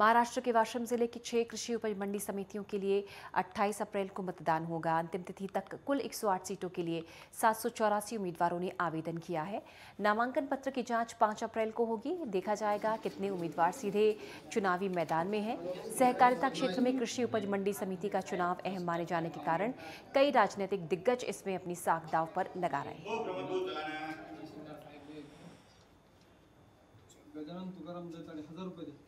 महाराष्ट्र के वाशिम जिले की छह कृषि उपज मंडी समितियों के लिए 28 अप्रैल को मतदान होगा अंतिम तिथि तक कुल 108 सीटों के लिए सात उम्मीदवारों ने आवेदन किया है नामांकन पत्र की जांच 5 अप्रैल को होगी देखा जाएगा कितने उम्मीदवार सीधे चुनावी मैदान में हैं सहकारिता क्षेत्र में कृषि उपज मंडी समिति का चुनाव अहम माने जाने के कारण कई राजनीतिक दिग्गज इसमें अपनी साख दाव पर लगा रहे हैं गजानन तुकाराम हजार रुपये